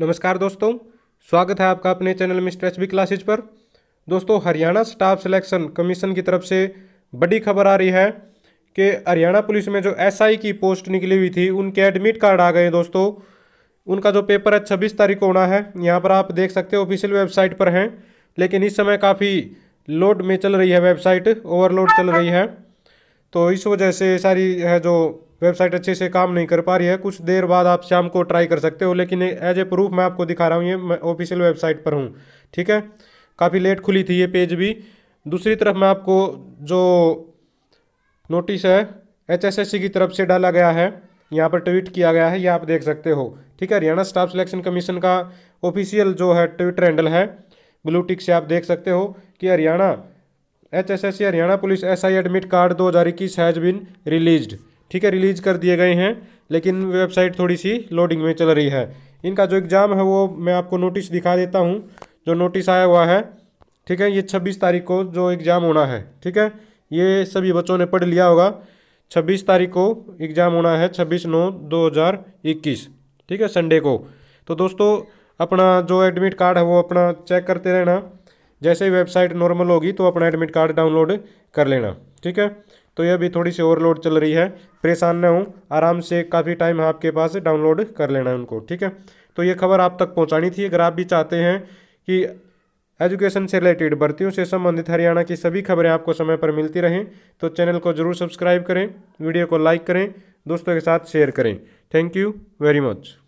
नमस्कार दोस्तों स्वागत है आपका अपने चैनल मिस्टर एच क्लासेज पर दोस्तों हरियाणा स्टाफ सिलेक्शन कमीशन की तरफ से बड़ी खबर आ रही है कि हरियाणा पुलिस में जो एसआई की पोस्ट निकली हुई थी उनके एडमिट कार्ड आ गए दोस्तों उनका जो पेपर है छब्बीस तारीख को होना है यहाँ पर आप देख सकते हो ऑफिशियल वेबसाइट पर हैं लेकिन इस समय काफ़ी लोड में चल रही है वेबसाइट ओवरलोड चल रही है तो इस वजह से सारी है जो वेबसाइट अच्छे से काम नहीं कर पा रही है कुछ देर बाद आप शाम को ट्राई कर सकते हो लेकिन एज ए प्रूफ मैं आपको दिखा रहा हूँ ये मैं ऑफिशियल वेबसाइट पर हूँ ठीक है काफ़ी लेट खुली थी ये पेज भी दूसरी तरफ मैं आपको जो नोटिस है एच की तरफ से डाला गया है यहाँ पर ट्वीट किया गया है ये आप देख सकते हो ठीक है हरियाणा स्टाफ सिलेक्शन कमीशन का ऑफिशियल जो है ट्विटर हैंडल है ब्लू टिक से आप देख सकते हो कि Haryana H S S Haryana police S I admit card दो हज़ार इक्कीस हैज़ बिन रिलीज्ड ठीक है रिलीज कर दिए गए हैं लेकिन वेबसाइट थोड़ी सी लोडिंग में चल रही है इनका जो एग्ज़ाम है वो मैं आपको नोटिस दिखा देता हूँ जो नोटिस आया हुआ है ठीक है ये छब्बीस तारीख को जो एग्ज़ाम होना है ठीक है ये सभी बच्चों ने पढ़ लिया होगा छब्बीस तारीख को एग्ज़ाम होना है छब्बीस नौ दो हज़ार इक्कीस ठीक है संडे को तो दोस्तों अपना जो एडमिट कार्ड है वो अपना चेक करते रहना जैसे ही वेबसाइट नॉर्मल होगी तो अपना एडमिट कार्ड डाउनलोड कर लेना ठीक है तो यह भी थोड़ी सी ओवरलोड चल रही है परेशान ना हूँ आराम से काफ़ी टाइम है आपके पास डाउनलोड कर लेना है उनको ठीक है तो ये खबर आप तक पहुँचानी थी अगर आप भी चाहते हैं कि एजुकेशन से रिलेटेड भर्तियों से संबंधित हरियाणा की सभी खबरें आपको समय पर मिलती रहें तो चैनल को जरूर सब्सक्राइब करें वीडियो को लाइक करें दोस्तों के साथ शेयर करें थैंक यू वेरी मच